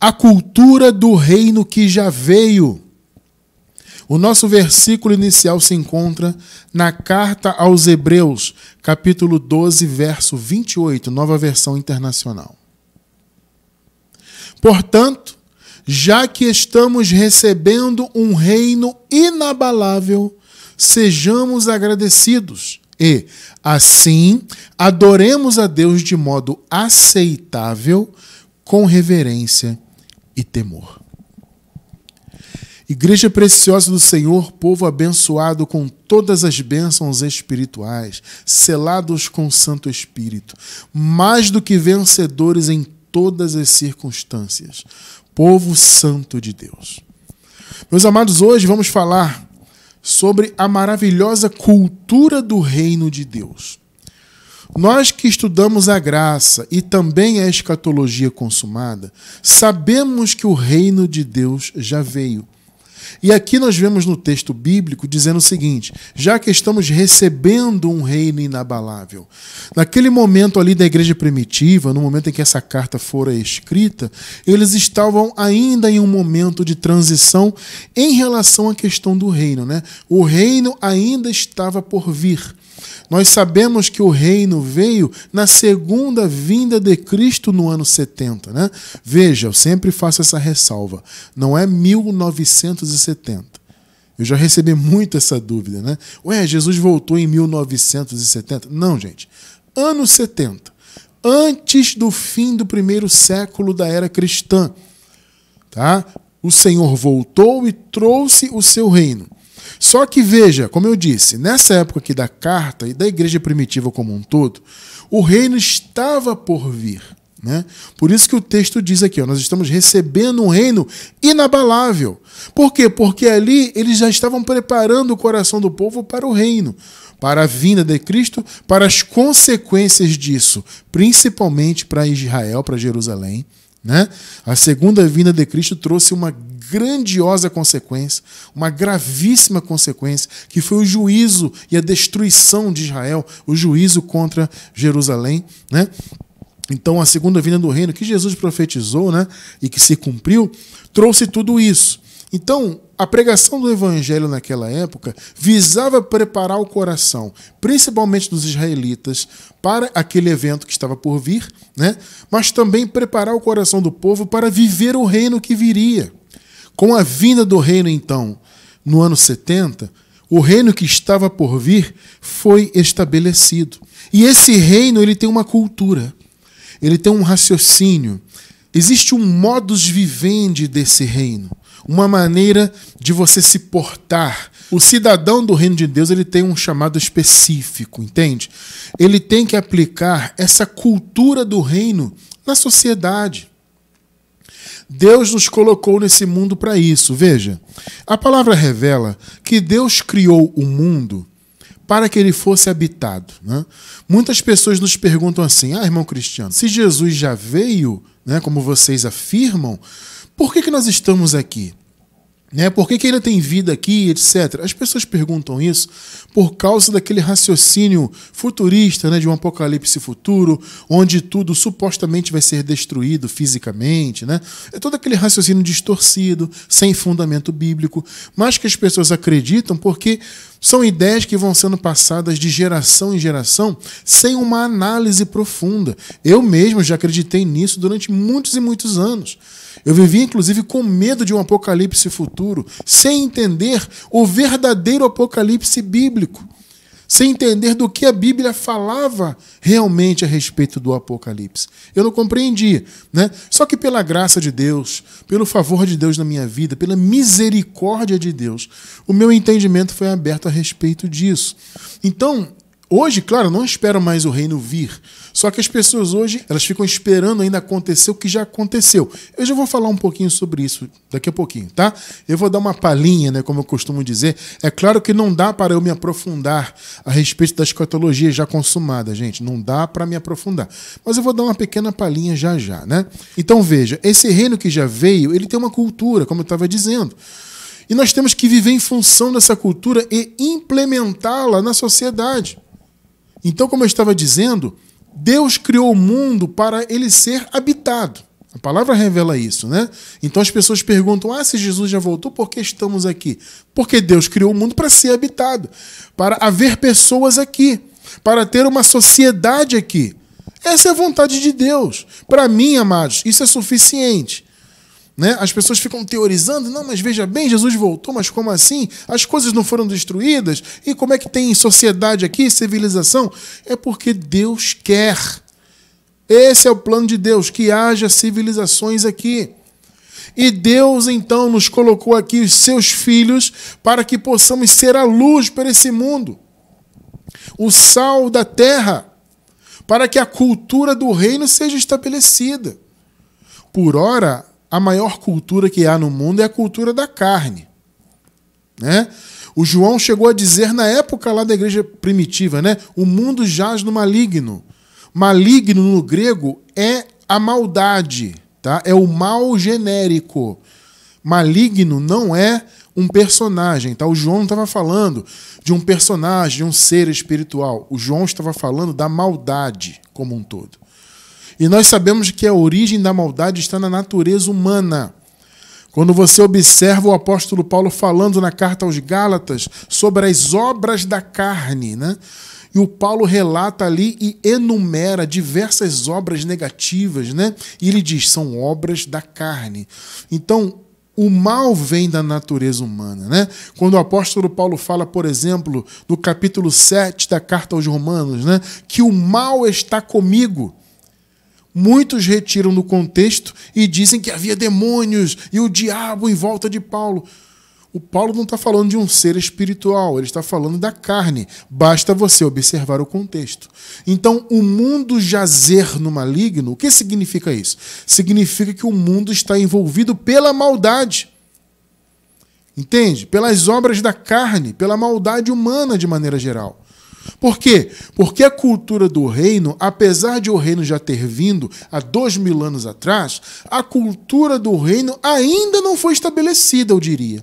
a cultura do reino que já veio. O nosso versículo inicial se encontra na carta aos Hebreus, capítulo 12, verso 28, nova versão internacional. Portanto, já que estamos recebendo um reino inabalável, sejamos agradecidos e, assim, adoremos a Deus de modo aceitável com reverência e temor. Igreja preciosa do Senhor, povo abençoado com todas as bênçãos espirituais, selados com o Santo Espírito, mais do que vencedores em todas as circunstâncias, povo santo de Deus. Meus amados, hoje vamos falar sobre a maravilhosa cultura do reino de Deus. Nós que estudamos a graça e também a escatologia consumada, sabemos que o reino de Deus já veio. E aqui nós vemos no texto bíblico dizendo o seguinte: já que estamos recebendo um reino inabalável. Naquele momento ali da igreja primitiva, no momento em que essa carta fora escrita, eles estavam ainda em um momento de transição em relação à questão do reino, né? O reino ainda estava por vir. Nós sabemos que o reino veio na segunda vinda de Cristo no ano 70, né? Veja, eu sempre faço essa ressalva. Não é 1970. Eu já recebi muito essa dúvida, né? Ué, Jesus voltou em 1970? Não, gente. Ano 70. Antes do fim do primeiro século da era cristã, tá? O Senhor voltou e trouxe o seu reino. Só que veja, como eu disse, nessa época aqui da carta e da igreja primitiva como um todo, o reino estava por vir. Né? Por isso que o texto diz aqui, ó, nós estamos recebendo um reino inabalável. Por quê? Porque ali eles já estavam preparando o coração do povo para o reino, para a vinda de Cristo, para as consequências disso, principalmente para Israel, para Jerusalém, né? A segunda vinda de Cristo trouxe uma grandiosa consequência, uma gravíssima consequência, que foi o juízo e a destruição de Israel, o juízo contra Jerusalém. Né? Então, a segunda vinda do reino que Jesus profetizou né, e que se cumpriu, trouxe tudo isso. Então, a pregação do evangelho naquela época visava preparar o coração, principalmente dos israelitas, para aquele evento que estava por vir, né? mas também preparar o coração do povo para viver o reino que viria. Com a vinda do reino, então, no ano 70, o reino que estava por vir foi estabelecido. E esse reino ele tem uma cultura, ele tem um raciocínio. Existe um modus vivendi desse reino uma maneira de você se portar. O cidadão do reino de Deus ele tem um chamado específico, entende? Ele tem que aplicar essa cultura do reino na sociedade. Deus nos colocou nesse mundo para isso. Veja, a palavra revela que Deus criou o mundo para que ele fosse habitado. Né? Muitas pessoas nos perguntam assim: ah, irmão Cristiano, se Jesus já veio, né, como vocês afirmam, por que, que nós estamos aqui? Né? Por que, que ainda tem vida aqui, etc. As pessoas perguntam isso por causa daquele raciocínio futurista, né? de um apocalipse futuro, onde tudo supostamente vai ser destruído fisicamente. Né? É todo aquele raciocínio distorcido, sem fundamento bíblico, mas que as pessoas acreditam porque são ideias que vão sendo passadas de geração em geração sem uma análise profunda. Eu mesmo já acreditei nisso durante muitos e muitos anos. Eu vivia inclusive com medo de um apocalipse futuro, sem entender o verdadeiro apocalipse bíblico, sem entender do que a Bíblia falava realmente a respeito do apocalipse. Eu não compreendia, né? Só que pela graça de Deus, pelo favor de Deus na minha vida, pela misericórdia de Deus, o meu entendimento foi aberto a respeito disso. Então, Hoje, claro, não esperam mais o reino vir. Só que as pessoas hoje, elas ficam esperando ainda acontecer o que já aconteceu. Eu já vou falar um pouquinho sobre isso daqui a pouquinho, tá? Eu vou dar uma palhinha, né, como eu costumo dizer. É claro que não dá para eu me aprofundar a respeito da escatologia já consumada, gente. Não dá para me aprofundar. Mas eu vou dar uma pequena palhinha já já, né? Então veja, esse reino que já veio, ele tem uma cultura, como eu estava dizendo. E nós temos que viver em função dessa cultura e implementá-la na sociedade. Então, como eu estava dizendo, Deus criou o mundo para ele ser habitado. A palavra revela isso, né? Então as pessoas perguntam: ah, se Jesus já voltou, por que estamos aqui? Porque Deus criou o mundo para ser habitado, para haver pessoas aqui, para ter uma sociedade aqui. Essa é a vontade de Deus. Para mim, amados, isso é suficiente. Né? As pessoas ficam teorizando, não, mas veja bem, Jesus voltou, mas como assim? As coisas não foram destruídas? E como é que tem sociedade aqui, civilização? É porque Deus quer. Esse é o plano de Deus, que haja civilizações aqui. E Deus então nos colocou aqui os seus filhos para que possamos ser a luz para esse mundo, o sal da terra, para que a cultura do reino seja estabelecida. Por ora, a maior cultura que há no mundo é a cultura da carne. Né? O João chegou a dizer na época lá da igreja primitiva, né? O mundo jaz no maligno. Maligno no grego é a maldade, tá? É o mal genérico. Maligno não é um personagem, tá? O João não estava falando de um personagem, de um ser espiritual. O João estava falando da maldade como um todo. E nós sabemos que a origem da maldade está na natureza humana. Quando você observa o apóstolo Paulo falando na carta aos Gálatas sobre as obras da carne, né? E o Paulo relata ali e enumera diversas obras negativas, né? E ele diz: são obras da carne. Então, o mal vem da natureza humana, né? Quando o apóstolo Paulo fala, por exemplo, no capítulo 7 da carta aos Romanos, né, que o mal está comigo. Muitos retiram do contexto e dizem que havia demônios e o diabo em volta de Paulo. O Paulo não está falando de um ser espiritual, ele está falando da carne. Basta você observar o contexto. Então, o mundo jazer no maligno, o que significa isso? Significa que o mundo está envolvido pela maldade. Entende? Pelas obras da carne, pela maldade humana de maneira geral. Por quê? Porque a cultura do reino, apesar de o reino já ter vindo há dois mil anos atrás, a cultura do reino ainda não foi estabelecida, eu diria.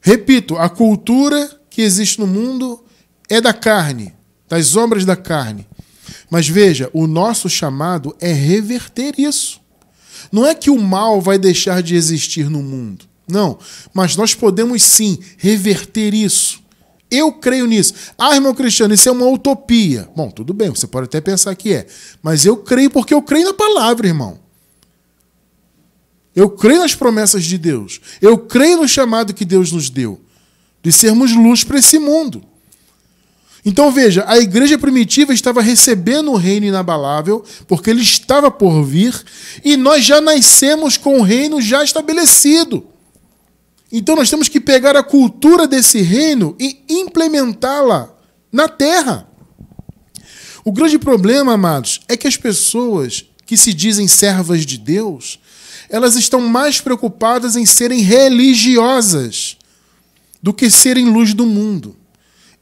Repito, a cultura que existe no mundo é da carne, das obras da carne. Mas veja, o nosso chamado é reverter isso. Não é que o mal vai deixar de existir no mundo, não, mas nós podemos sim reverter isso eu creio nisso. Ah, irmão Cristiano, isso é uma utopia. Bom, tudo bem, você pode até pensar que é. Mas eu creio porque eu creio na palavra, irmão. Eu creio nas promessas de Deus. Eu creio no chamado que Deus nos deu de sermos luz para esse mundo. Então veja, a igreja primitiva estava recebendo o reino inabalável, porque ele estava por vir, e nós já nascemos com o reino já estabelecido. Então nós temos que pegar a cultura desse reino e implementá-la na terra. O grande problema, amados, é que as pessoas que se dizem servas de Deus, elas estão mais preocupadas em serem religiosas do que serem luz do mundo.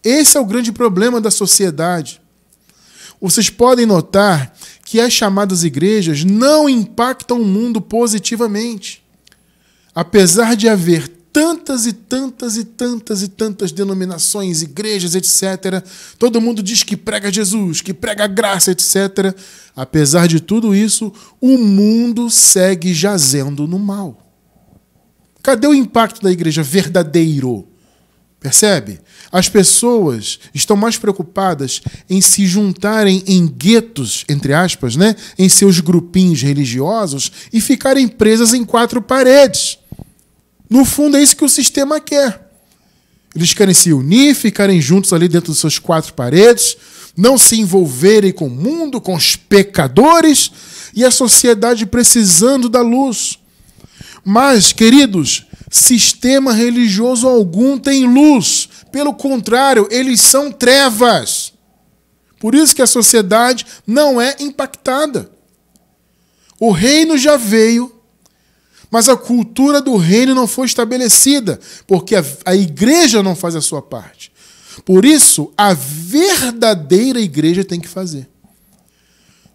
Esse é o grande problema da sociedade. Vocês podem notar que as chamadas igrejas não impactam o mundo positivamente. Apesar de haver tantas e tantas e tantas e tantas denominações, igrejas, etc. Todo mundo diz que prega Jesus, que prega graça, etc. Apesar de tudo isso, o mundo segue jazendo no mal. Cadê o impacto da igreja verdadeiro? Percebe? As pessoas estão mais preocupadas em se juntarem em guetos, entre aspas, né? em seus grupinhos religiosos e ficarem presas em quatro paredes no fundo, é isso que o sistema quer. Eles querem se unir, ficarem juntos ali dentro dos seus quatro paredes, não se envolverem com o mundo, com os pecadores e a sociedade precisando da luz. Mas, queridos, sistema religioso algum tem luz. Pelo contrário, eles são trevas. Por isso que a sociedade não é impactada. O reino já veio, mas a cultura do reino não foi estabelecida, porque a, a igreja não faz a sua parte. Por isso, a verdadeira igreja tem que fazer.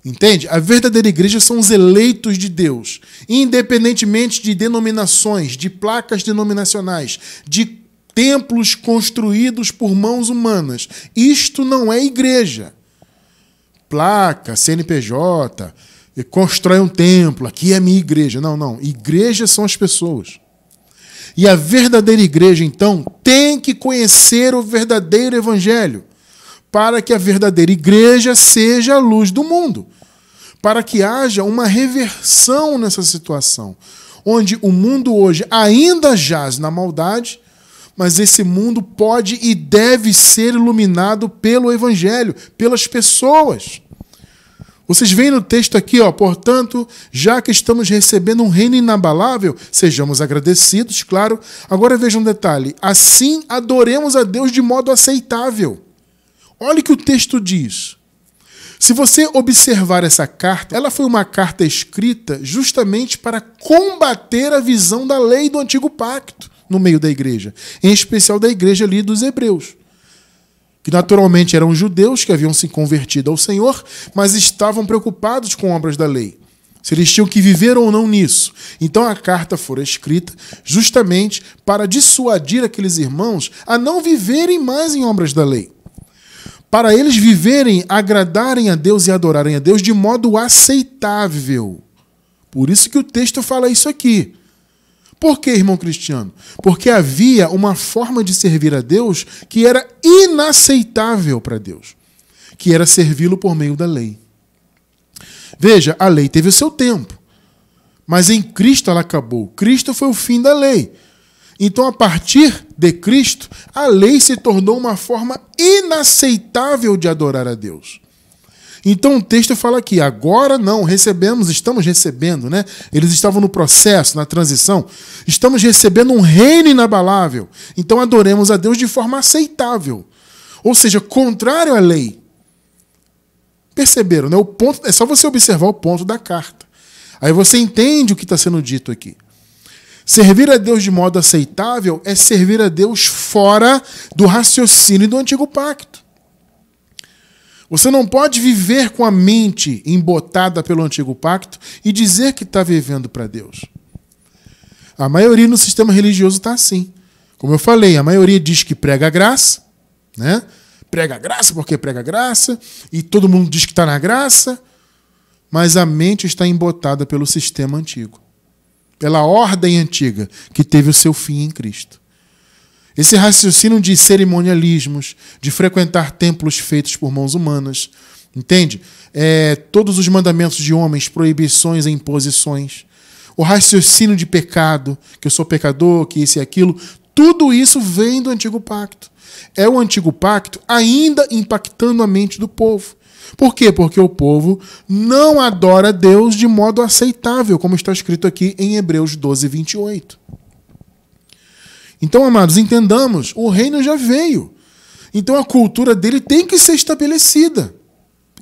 Entende? A verdadeira igreja são os eleitos de Deus, independentemente de denominações, de placas denominacionais, de templos construídos por mãos humanas. Isto não é igreja. Placa, CNPJ, e constrói um templo, aqui é a minha igreja. Não, não. Igrejas são as pessoas. E a verdadeira igreja, então, tem que conhecer o verdadeiro evangelho, para que a verdadeira igreja seja a luz do mundo, para que haja uma reversão nessa situação, onde o mundo hoje ainda jaz na maldade, mas esse mundo pode e deve ser iluminado pelo evangelho, pelas pessoas. Vocês veem no texto aqui, ó, portanto, já que estamos recebendo um reino inabalável, sejamos agradecidos, claro. Agora veja um detalhe: assim adoremos a Deus de modo aceitável. Olha o que o texto diz. Se você observar essa carta, ela foi uma carta escrita justamente para combater a visão da lei do antigo pacto no meio da igreja, em especial da igreja ali dos hebreus que naturalmente eram judeus que haviam se convertido ao Senhor, mas estavam preocupados com obras da lei. Se eles tinham que viver ou não nisso. Então a carta fora escrita justamente para dissuadir aqueles irmãos a não viverem mais em obras da lei. Para eles viverem, agradarem a Deus e adorarem a Deus de modo aceitável. Por isso que o texto fala isso aqui. Por que, irmão cristiano? Porque havia uma forma de servir a Deus que era inaceitável para Deus, que era servi-lo por meio da lei. Veja, a lei teve o seu tempo, mas em Cristo ela acabou. Cristo foi o fim da lei. Então, a partir de Cristo, a lei se tornou uma forma inaceitável de adorar a Deus. Então o texto fala aqui, agora não, recebemos, estamos recebendo, né? Eles estavam no processo, na transição. Estamos recebendo um reino inabalável. Então adoremos a Deus de forma aceitável. Ou seja, contrário à lei. Perceberam, né? O ponto, é só você observar o ponto da carta. Aí você entende o que está sendo dito aqui. Servir a Deus de modo aceitável é servir a Deus fora do raciocínio do antigo pacto. Você não pode viver com a mente embotada pelo antigo pacto e dizer que está vivendo para Deus. A maioria no sistema religioso está assim. Como eu falei, a maioria diz que prega a graça, né? Prega graça porque prega a graça, e todo mundo diz que está na graça, mas a mente está embotada pelo sistema antigo, pela ordem antiga que teve o seu fim em Cristo. Esse raciocínio de cerimonialismos, de frequentar templos feitos por mãos humanas, entende? É, todos os mandamentos de homens, proibições e imposições, o raciocínio de pecado, que eu sou pecador, que isso e aquilo, tudo isso vem do antigo pacto. É o antigo pacto ainda impactando a mente do povo. Por quê? Porque o povo não adora Deus de modo aceitável, como está escrito aqui em Hebreus 12, 28. Então, amados, entendamos, o reino já veio. Então a cultura dele tem que ser estabelecida.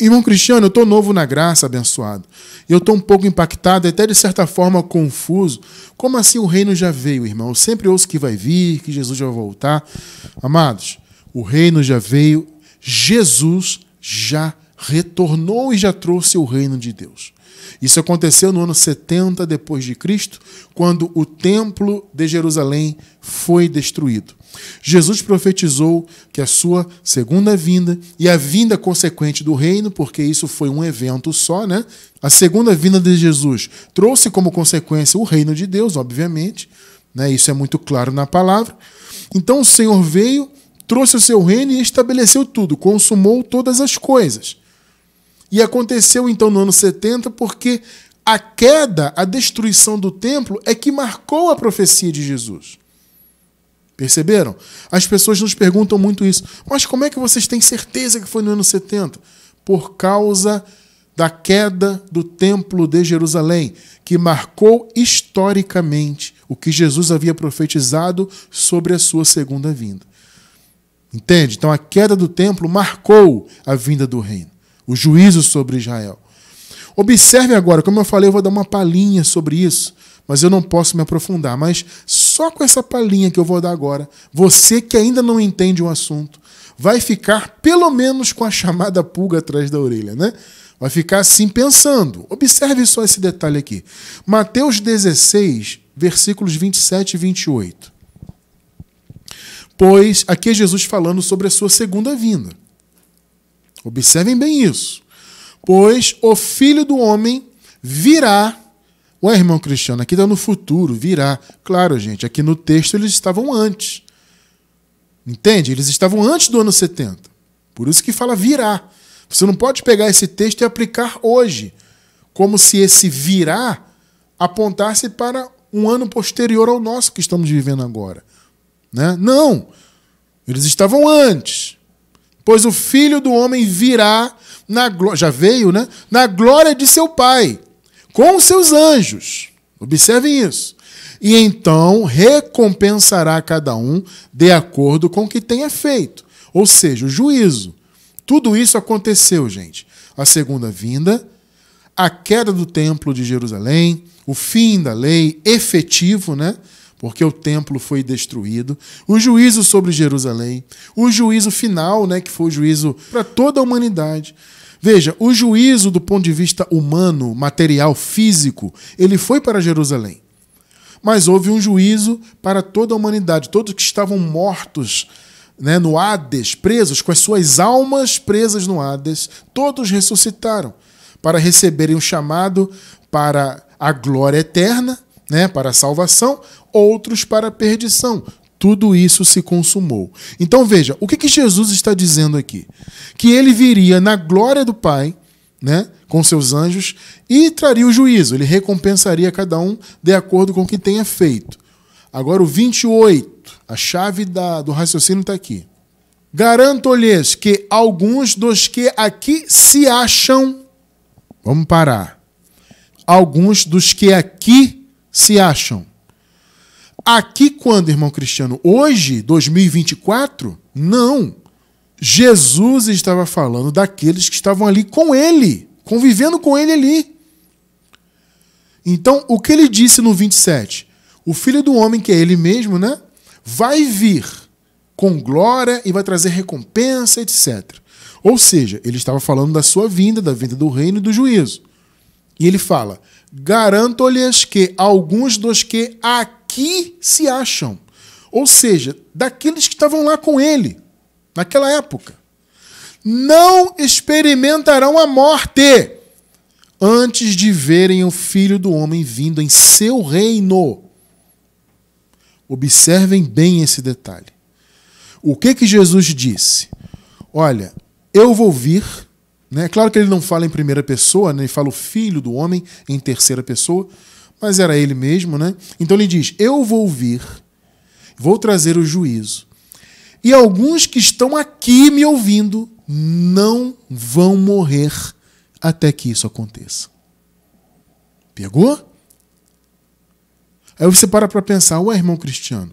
Irmão Cristiano, eu estou novo na graça, abençoado. Eu estou um pouco impactado, até de certa forma confuso. Como assim o reino já veio, irmão? Eu sempre ouço que vai vir, que Jesus vai voltar. Amados, o reino já veio, Jesus já retornou e já trouxe o reino de Deus. Isso aconteceu no ano 70 depois de Cristo, quando o templo de Jerusalém foi destruído. Jesus profetizou que a sua segunda vinda e a vinda consequente do reino, porque isso foi um evento só, né? A segunda vinda de Jesus trouxe como consequência o reino de Deus, obviamente, né? Isso é muito claro na palavra. Então o Senhor veio, trouxe o seu reino e estabeleceu tudo, consumou todas as coisas. E aconteceu então no ano 70 porque a queda, a destruição do templo é que marcou a profecia de Jesus. Perceberam? As pessoas nos perguntam muito isso. Mas como é que vocês têm certeza que foi no ano 70? Por causa da queda do templo de Jerusalém, que marcou historicamente o que Jesus havia profetizado sobre a sua segunda vinda. Entende? Então a queda do templo marcou a vinda do reino o juízo sobre Israel. Observe agora, como eu falei, eu vou dar uma palhinha sobre isso, mas eu não posso me aprofundar. Mas só com essa palhinha que eu vou dar agora, você que ainda não entende o assunto, vai ficar pelo menos com a chamada pulga atrás da orelha, né? Vai ficar assim pensando. Observe só esse detalhe aqui. Mateus 16, versículos 27 e 28. Pois aqui é Jesus falando sobre a sua segunda vinda. Observem bem isso. Pois o filho do homem virá. Ué, irmão Cristiano, aqui está no futuro, virá. Claro, gente, aqui no texto eles estavam antes. Entende? Eles estavam antes do ano 70. Por isso que fala virá. Você não pode pegar esse texto e aplicar hoje, como se esse virá apontasse para um ano posterior ao nosso que estamos vivendo agora. Né? Não! Eles estavam antes. Pois o filho do homem virá na glória, já veio, né? Na glória de seu pai, com seus anjos. Observem isso. E então recompensará cada um de acordo com o que tenha feito. Ou seja, o juízo. Tudo isso aconteceu, gente. A segunda vinda, a queda do templo de Jerusalém, o fim da lei efetivo, né? porque o templo foi destruído, o juízo sobre Jerusalém, o juízo final, né, que foi o juízo para toda a humanidade. Veja, o juízo do ponto de vista humano, material, físico, ele foi para Jerusalém. Mas houve um juízo para toda a humanidade, todos que estavam mortos né, no Hades, presos, com as suas almas presas no Hades, todos ressuscitaram para receberem o um chamado para a glória eterna né, para a salvação, outros para a perdição. Tudo isso se consumou. Então veja, o que, que Jesus está dizendo aqui? Que ele viria na glória do Pai, né, com seus anjos, e traria o juízo. Ele recompensaria cada um de acordo com o que tenha feito. Agora o 28, a chave da, do raciocínio está aqui. Garanto-lhes que alguns dos que aqui se acham. Vamos parar. Alguns dos que aqui se acham. Aqui quando, irmão cristiano? Hoje, 2024? Não. Jesus estava falando daqueles que estavam ali com ele, convivendo com ele ali. Então, o que ele disse no 27? O filho do homem, que é ele mesmo, né? Vai vir com glória e vai trazer recompensa, etc. Ou seja, ele estava falando da sua vinda, da vinda do reino e do juízo. E ele fala: Garanto-lhes que alguns dos que aqui se acham, ou seja, daqueles que estavam lá com ele, naquela época, não experimentarão a morte antes de verem o filho do homem vindo em seu reino. Observem bem esse detalhe. O que que Jesus disse? Olha, eu vou vir né? Claro que ele não fala em primeira pessoa, né? ele fala o filho do homem em terceira pessoa, mas era ele mesmo, né? Então ele diz: Eu vou vir, vou trazer o juízo. E alguns que estão aqui me ouvindo não vão morrer até que isso aconteça. Pegou? Aí você para para pensar, ué, irmão cristiano,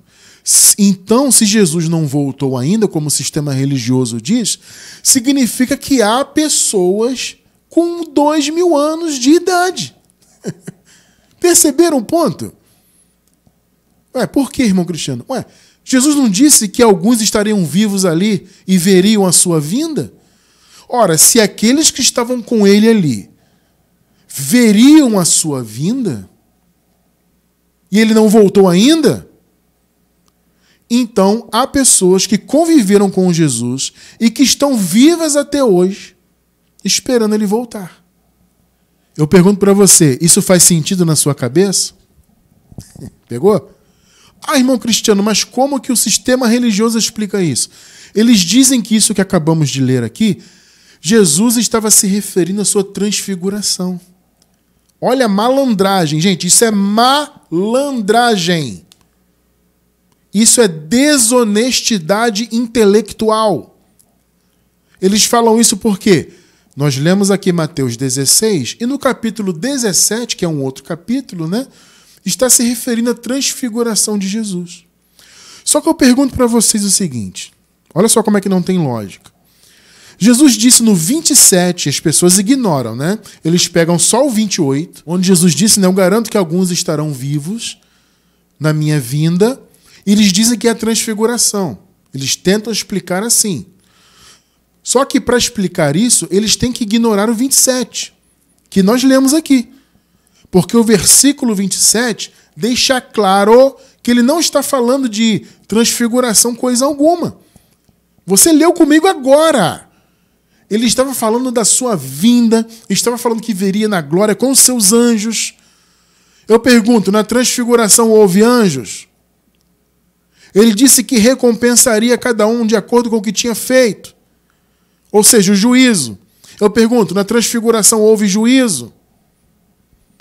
então, se Jesus não voltou ainda, como o sistema religioso diz, significa que há pessoas com dois mil anos de idade. Perceberam o ponto? Ué, por que, irmão Cristiano? Ué, Jesus não disse que alguns estariam vivos ali e veriam a sua vinda? Ora, se aqueles que estavam com ele ali veriam a sua vinda, e ele não voltou ainda, então, há pessoas que conviveram com Jesus e que estão vivas até hoje, esperando ele voltar. Eu pergunto para você, isso faz sentido na sua cabeça? Pegou? Ah, irmão Cristiano, mas como que o sistema religioso explica isso? Eles dizem que isso que acabamos de ler aqui, Jesus estava se referindo à sua transfiguração. Olha a malandragem, gente, isso é malandragem. Isso é desonestidade intelectual. Eles falam isso porque nós lemos aqui Mateus 16 e no capítulo 17, que é um outro capítulo, né, está se referindo à transfiguração de Jesus. Só que eu pergunto para vocês o seguinte: olha só como é que não tem lógica. Jesus disse no 27, as pessoas ignoram, né? Eles pegam só o 28, onde Jesus disse: Não garanto que alguns estarão vivos na minha vinda, eles dizem que é a transfiguração. Eles tentam explicar assim. Só que para explicar isso, eles têm que ignorar o 27, que nós lemos aqui. Porque o versículo 27 deixa claro que ele não está falando de transfiguração coisa alguma. Você leu comigo agora. Ele estava falando da sua vinda, estava falando que veria na glória com os seus anjos. Eu pergunto, na transfiguração houve anjos? Ele disse que recompensaria cada um de acordo com o que tinha feito. Ou seja, o juízo. Eu pergunto, na transfiguração houve juízo?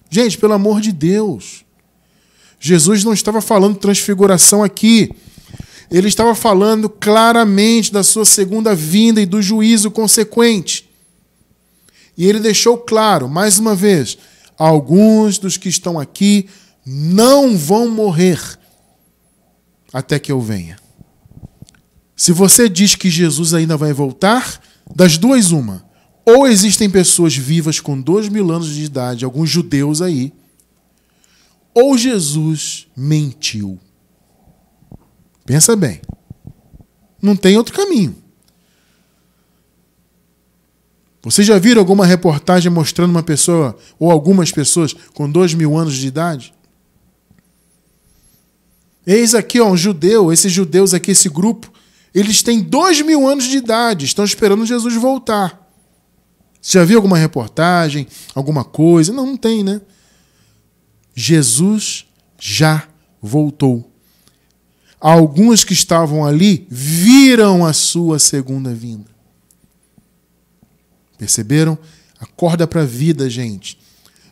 Gente, pelo amor de Deus. Jesus não estava falando transfiguração aqui. Ele estava falando claramente da sua segunda vinda e do juízo consequente. E ele deixou claro, mais uma vez, alguns dos que estão aqui não vão morrer até que eu venha. Se você diz que Jesus ainda vai voltar, das duas, uma. Ou existem pessoas vivas com dois mil anos de idade, alguns judeus aí, ou Jesus mentiu. Pensa bem. Não tem outro caminho. Vocês já viram alguma reportagem mostrando uma pessoa ou algumas pessoas com dois mil anos de idade? Eis aqui, ó, um judeu, esses judeus aqui, esse grupo, eles têm dois mil anos de idade, estão esperando Jesus voltar. Você já viu alguma reportagem, alguma coisa? Não, não tem, né? Jesus já voltou. Alguns que estavam ali viram a sua segunda vinda. Perceberam? Acorda para a vida, gente.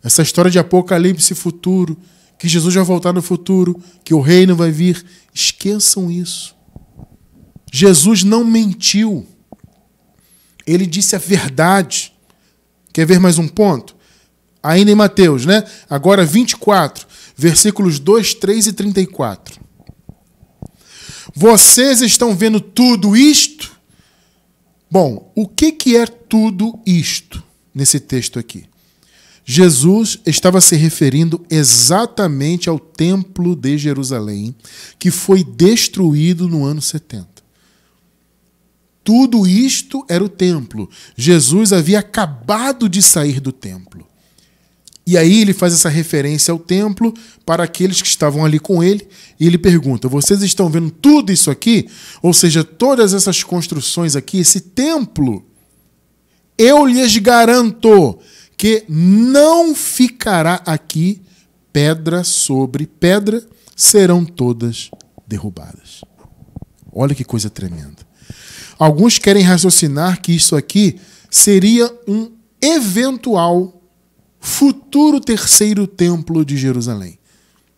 Essa história de Apocalipse futuro que Jesus vai voltar no futuro, que o reino vai vir. Esqueçam isso. Jesus não mentiu. Ele disse a verdade. Quer ver mais um ponto? Ainda em Mateus, né? Agora 24, versículos 2, 3 e 34. Vocês estão vendo tudo isto? Bom, o que, que é tudo isto nesse texto aqui? Jesus estava se referindo exatamente ao Templo de Jerusalém, que foi destruído no ano 70. Tudo isto era o templo. Jesus havia acabado de sair do templo. E aí ele faz essa referência ao templo para aqueles que estavam ali com ele, e ele pergunta: "Vocês estão vendo tudo isso aqui? Ou seja, todas essas construções aqui, esse templo? Eu lhes garanto que não ficará aqui pedra sobre pedra, serão todas derrubadas. Olha que coisa tremenda. Alguns querem raciocinar que isso aqui seria um eventual futuro terceiro templo de Jerusalém.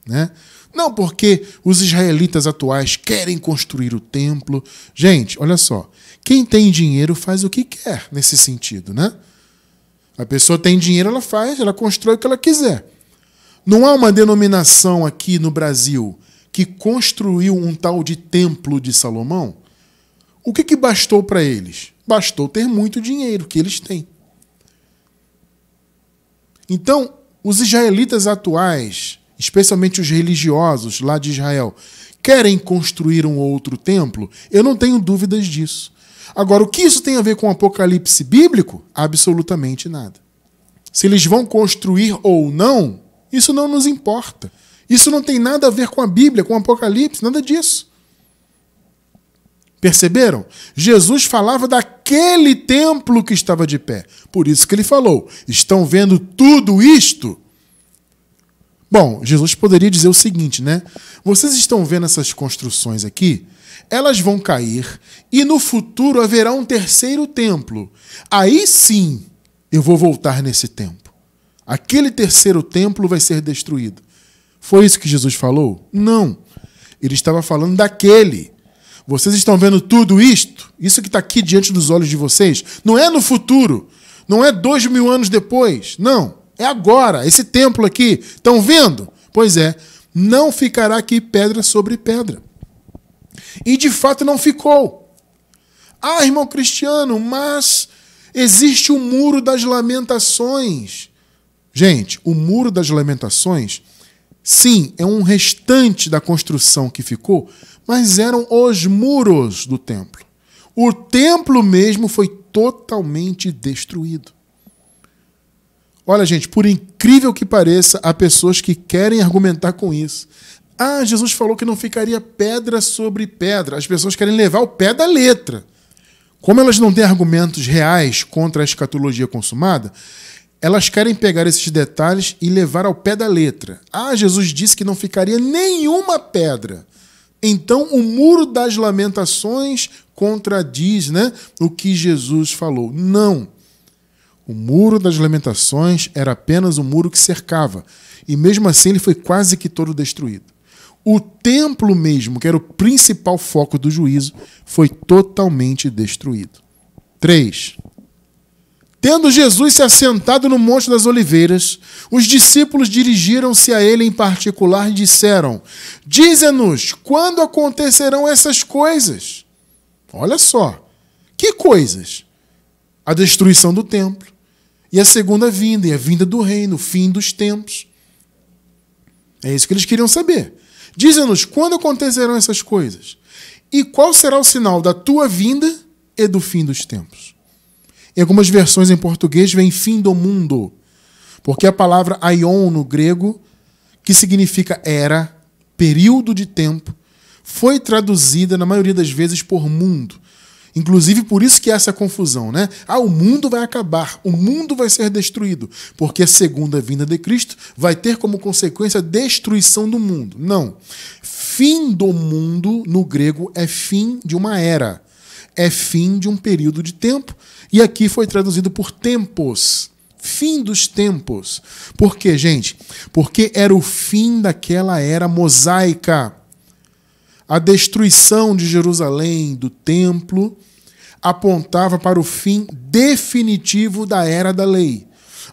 Né? Não porque os israelitas atuais querem construir o templo. Gente, olha só. Quem tem dinheiro faz o que quer nesse sentido, né? A pessoa tem dinheiro, ela faz, ela constrói o que ela quiser. Não há uma denominação aqui no Brasil que construiu um tal de templo de Salomão. O que, que bastou para eles? Bastou ter muito dinheiro, que eles têm. Então, os israelitas atuais, especialmente os religiosos lá de Israel, querem construir um outro templo? Eu não tenho dúvidas disso. Agora, o que isso tem a ver com o apocalipse bíblico? Absolutamente nada. Se eles vão construir ou não, isso não nos importa. Isso não tem nada a ver com a Bíblia, com o Apocalipse, nada disso. Perceberam? Jesus falava daquele templo que estava de pé. Por isso que ele falou: estão vendo tudo isto? Bom, Jesus poderia dizer o seguinte, né? Vocês estão vendo essas construções aqui? elas vão cair, e no futuro haverá um terceiro templo. Aí sim eu vou voltar nesse tempo. Aquele terceiro templo vai ser destruído. Foi isso que Jesus falou? Não. Ele estava falando daquele. Vocês estão vendo tudo isto? Isso que está aqui diante dos olhos de vocês? Não é no futuro. Não é dois mil anos depois. Não. É agora. Esse templo aqui. Estão vendo? Pois é. Não ficará aqui pedra sobre pedra. E de fato não ficou. Ah, irmão cristiano, mas existe o muro das lamentações. Gente, o muro das lamentações, sim, é um restante da construção que ficou, mas eram os muros do templo. O templo mesmo foi totalmente destruído. Olha, gente, por incrível que pareça, há pessoas que querem argumentar com isso. Ah, Jesus falou que não ficaria pedra sobre pedra. As pessoas querem levar o pé da letra. Como elas não têm argumentos reais contra a escatologia consumada, elas querem pegar esses detalhes e levar ao pé da letra. Ah, Jesus disse que não ficaria nenhuma pedra. Então, o muro das lamentações contradiz né, o que Jesus falou. Não. O muro das lamentações era apenas o um muro que cercava. E mesmo assim, ele foi quase que todo destruído o templo mesmo, que era o principal foco do juízo, foi totalmente destruído. 3. Tendo Jesus se assentado no Monte das Oliveiras, os discípulos dirigiram-se a ele em particular e disseram: Dize-nos, quando acontecerão essas coisas? Olha só, que coisas? A destruição do templo, e a segunda vinda, e a vinda do reino, o fim dos tempos. É isso que eles queriam saber. Dize-nos quando acontecerão essas coisas e qual será o sinal da tua vinda e do fim dos tempos. Em algumas versões em português vem fim do mundo, porque a palavra aion no grego, que significa era, período de tempo, foi traduzida na maioria das vezes por mundo. Inclusive por isso que há essa confusão, né? Ah, o mundo vai acabar, o mundo vai ser destruído, porque a segunda vinda de Cristo vai ter como consequência a destruição do mundo. Não. Fim do mundo no grego é fim de uma era, é fim de um período de tempo, e aqui foi traduzido por tempos. Fim dos tempos. Por quê, gente? Porque era o fim daquela era mosaica a destruição de Jerusalém, do templo, apontava para o fim definitivo da era da lei.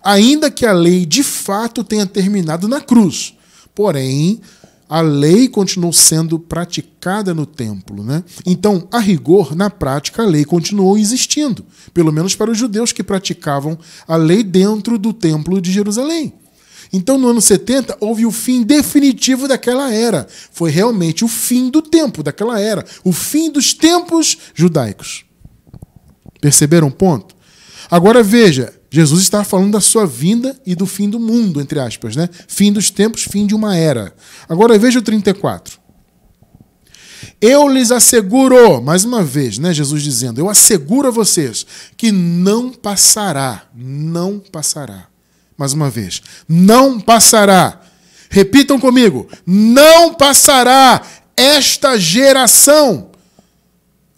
Ainda que a lei de fato tenha terminado na cruz. Porém, a lei continuou sendo praticada no templo. Né? Então, a rigor, na prática, a lei continuou existindo, pelo menos para os judeus que praticavam a lei dentro do templo de Jerusalém. Então, no ano 70, houve o fim definitivo daquela era. Foi realmente o fim do tempo daquela era, o fim dos tempos judaicos. Perceberam o ponto? Agora veja, Jesus está falando da sua vinda e do fim do mundo, entre aspas, né? Fim dos tempos, fim de uma era. Agora veja o 34. Eu lhes asseguro, mais uma vez, né, Jesus dizendo, eu asseguro a vocês que não passará, não passará mais uma vez, não passará. Repitam comigo: não passará esta geração.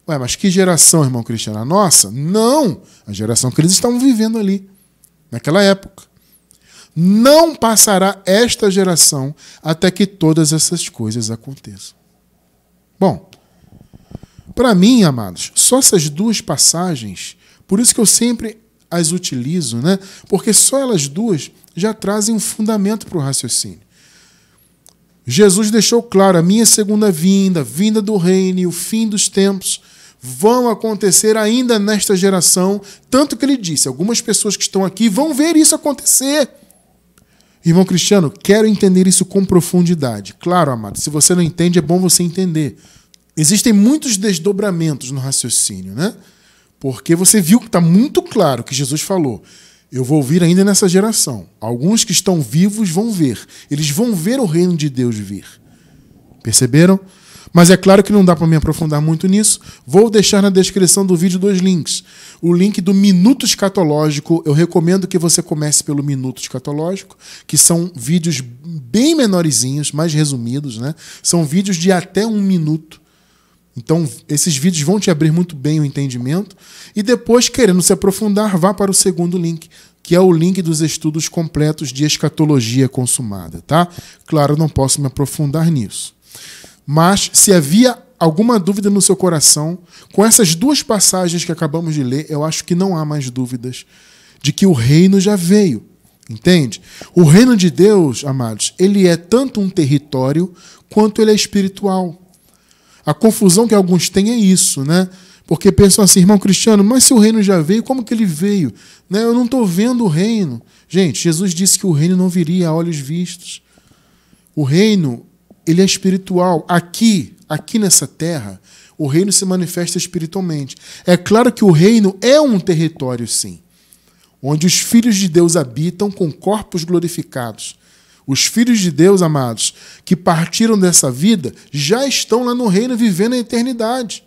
Ué, mas que geração, irmão Cristiano? A nossa? Não! A geração que eles estavam vivendo ali, naquela época. Não passará esta geração até que todas essas coisas aconteçam. Bom, para mim, amados, só essas duas passagens, por isso que eu sempre as utilizo, né? porque só elas duas já trazem um fundamento para o raciocínio. Jesus deixou claro: a minha segunda vinda, a vinda do reino e o fim dos tempos vão acontecer ainda nesta geração. Tanto que ele disse: algumas pessoas que estão aqui vão ver isso acontecer. Irmão Cristiano, quero entender isso com profundidade. Claro, amado, se você não entende, é bom você entender. Existem muitos desdobramentos no raciocínio, né? Porque você viu que está muito claro que Jesus falou: Eu vou vir ainda nessa geração. Alguns que estão vivos vão ver. Eles vão ver o reino de Deus vir. Perceberam? Mas é claro que não dá para me aprofundar muito nisso. Vou deixar na descrição do vídeo dois links. O link do Minuto Escatológico, eu recomendo que você comece pelo Minuto Escatológico, que são vídeos bem menorzinhos, mais resumidos, né? São vídeos de até um minuto então, esses vídeos vão te abrir muito bem o entendimento. E depois, querendo se aprofundar, vá para o segundo link, que é o link dos estudos completos de escatologia consumada, tá? Claro, não posso me aprofundar nisso. Mas se havia alguma dúvida no seu coração, com essas duas passagens que acabamos de ler, eu acho que não há mais dúvidas de que o reino já veio. Entende? O reino de Deus, amados, ele é tanto um território quanto ele é espiritual. A confusão que alguns têm é isso, né? Porque pensam assim, irmão cristiano, mas se o reino já veio, como que ele veio? Né? Eu não estou vendo o reino. Gente, Jesus disse que o reino não viria a olhos vistos. O reino, ele é espiritual. Aqui, aqui nessa terra, o reino se manifesta espiritualmente. É claro que o reino é um território, sim, onde os filhos de Deus habitam com corpos glorificados. Os filhos de Deus, amados, que partiram dessa vida, já estão lá no reino vivendo a eternidade.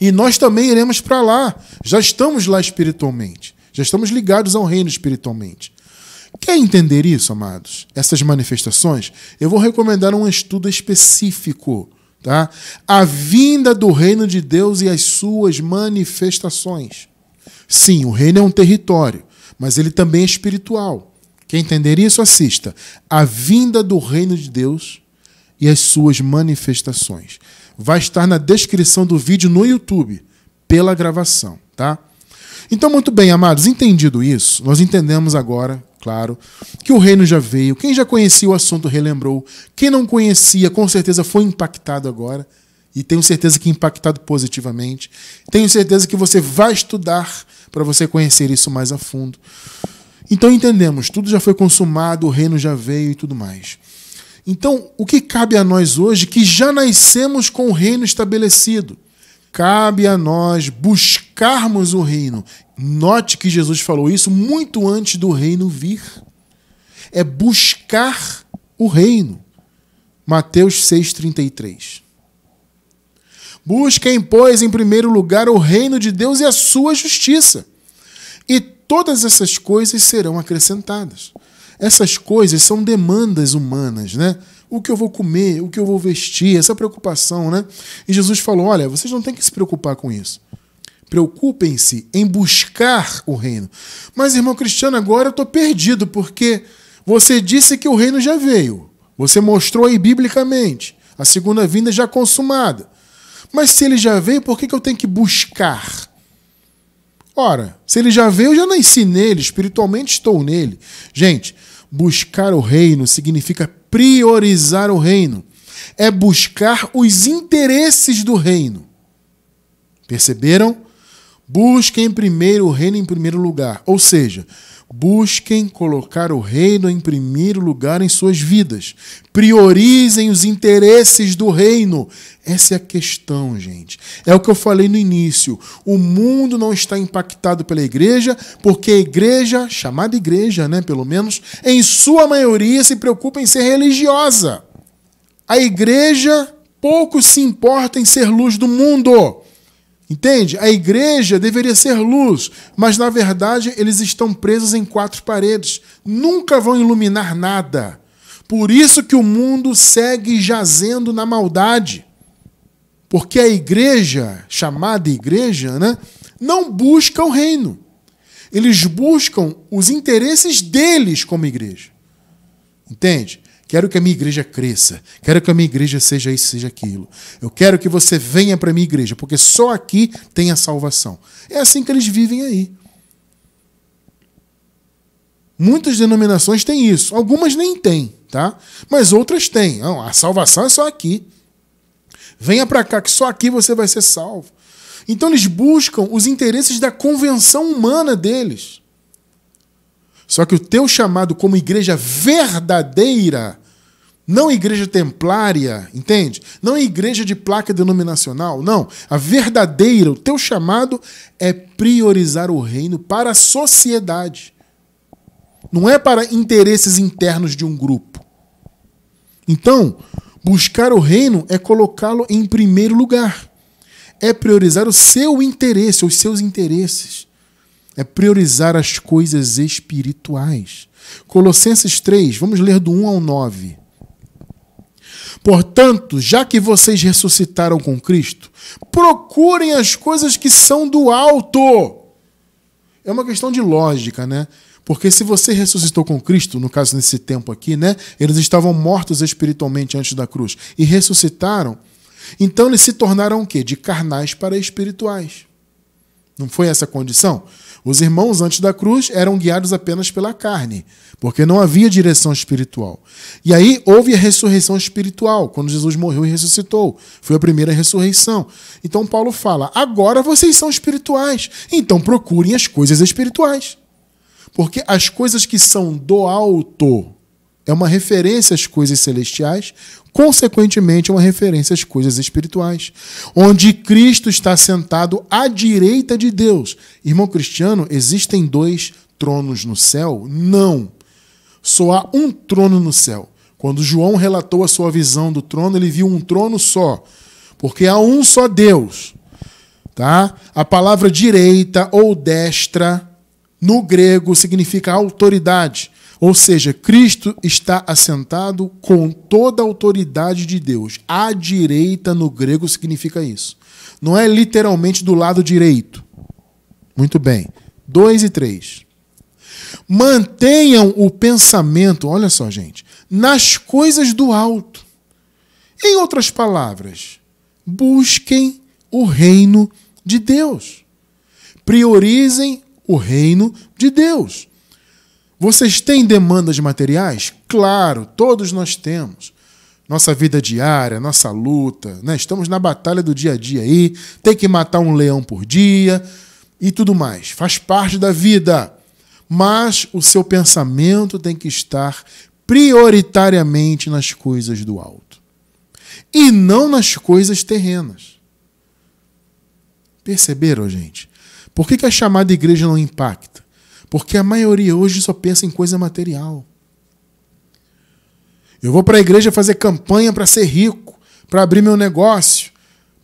E nós também iremos para lá. Já estamos lá espiritualmente. Já estamos ligados ao reino espiritualmente. Quer entender isso, amados? Essas manifestações? Eu vou recomendar um estudo específico, tá? A vinda do reino de Deus e as suas manifestações. Sim, o reino é um território, mas ele também é espiritual. Quer entender isso? Assista. A vinda do reino de Deus e as suas manifestações. Vai estar na descrição do vídeo no YouTube, pela gravação, tá? Então, muito bem, amados, entendido isso, nós entendemos agora, claro, que o reino já veio. Quem já conhecia o assunto relembrou. Quem não conhecia, com certeza foi impactado agora. E tenho certeza que impactado positivamente. Tenho certeza que você vai estudar para você conhecer isso mais a fundo. Então entendemos, tudo já foi consumado, o reino já veio e tudo mais. Então, o que cabe a nós hoje, que já nascemos com o reino estabelecido? Cabe a nós buscarmos o reino. Note que Jesus falou isso muito antes do reino vir. É buscar o reino. Mateus 6,33. Busquem, pois, em primeiro lugar o reino de Deus e a sua justiça, e todas essas coisas serão acrescentadas. Essas coisas são demandas humanas, né? O que eu vou comer, o que eu vou vestir, essa preocupação, né? E Jesus falou: olha, vocês não têm que se preocupar com isso. Preocupem-se em buscar o reino. Mas, irmão cristiano, agora eu estou perdido, porque você disse que o reino já veio. Você mostrou aí biblicamente. A segunda vinda já consumada. Mas se ele já veio, por que, que eu tenho que buscar? Ora, se ele já veio, eu já nasci nele, espiritualmente estou nele. Gente, buscar o reino significa priorizar o reino, é buscar os interesses do reino. Perceberam? Busquem primeiro o reino em primeiro lugar. Ou seja, Busquem colocar o reino em primeiro lugar em suas vidas. Priorizem os interesses do reino. Essa é a questão, gente. É o que eu falei no início. O mundo não está impactado pela igreja, porque a igreja, chamada igreja, né, pelo menos, em sua maioria se preocupa em ser religiosa. A igreja pouco se importa em ser luz do mundo. Entende? A igreja deveria ser luz, mas na verdade eles estão presos em quatro paredes. Nunca vão iluminar nada. Por isso que o mundo segue jazendo na maldade. Porque a igreja, chamada igreja, né, não busca o reino. Eles buscam os interesses deles como igreja. Entende? Quero que a minha igreja cresça. Quero que a minha igreja seja isso, seja aquilo. Eu quero que você venha para a minha igreja, porque só aqui tem a salvação. É assim que eles vivem aí. Muitas denominações têm isso. Algumas nem têm, tá? Mas outras têm. Não, a salvação é só aqui. Venha para cá, que só aqui você vai ser salvo. Então eles buscam os interesses da convenção humana deles. Só que o teu chamado como igreja verdadeira não igreja templária, entende? Não igreja de placa denominacional, não. A verdadeira, o teu chamado é priorizar o reino para a sociedade. Não é para interesses internos de um grupo. Então, buscar o reino é colocá-lo em primeiro lugar. É priorizar o seu interesse, os seus interesses. É priorizar as coisas espirituais. Colossenses 3, vamos ler do 1 ao 9. Portanto, já que vocês ressuscitaram com Cristo, procurem as coisas que são do alto. É uma questão de lógica, né? Porque se você ressuscitou com Cristo, no caso nesse tempo aqui, né? Eles estavam mortos espiritualmente antes da cruz e ressuscitaram. Então eles se tornaram o quê? De carnais para espirituais. Não foi essa a condição? Os irmãos antes da cruz eram guiados apenas pela carne, porque não havia direção espiritual. E aí houve a ressurreição espiritual, quando Jesus morreu e ressuscitou. Foi a primeira ressurreição. Então Paulo fala: agora vocês são espirituais, então procurem as coisas espirituais. Porque as coisas que são do alto é uma referência às coisas celestiais, consequentemente, é uma referência às coisas espirituais, onde Cristo está sentado à direita de Deus. Irmão cristiano, existem dois tronos no céu? Não. Só há um trono no céu. Quando João relatou a sua visão do trono, ele viu um trono só, porque há um só Deus. Tá? A palavra direita ou destra no grego significa autoridade. Ou seja, Cristo está assentado com toda a autoridade de Deus. À direita no grego significa isso. Não é literalmente do lado direito. Muito bem. 2 e 3. Mantenham o pensamento, olha só, gente, nas coisas do alto. Em outras palavras, busquem o reino de Deus. Priorizem o reino de Deus. Vocês têm demandas de materiais? Claro, todos nós temos. Nossa vida diária, nossa luta, né? Estamos na batalha do dia a dia aí, tem que matar um leão por dia e tudo mais. Faz parte da vida. Mas o seu pensamento tem que estar prioritariamente nas coisas do alto e não nas coisas terrenas. Perceberam, gente? Por que, que a chamada igreja não impacta? Porque a maioria hoje só pensa em coisa material. Eu vou para a igreja fazer campanha para ser rico, para abrir meu negócio,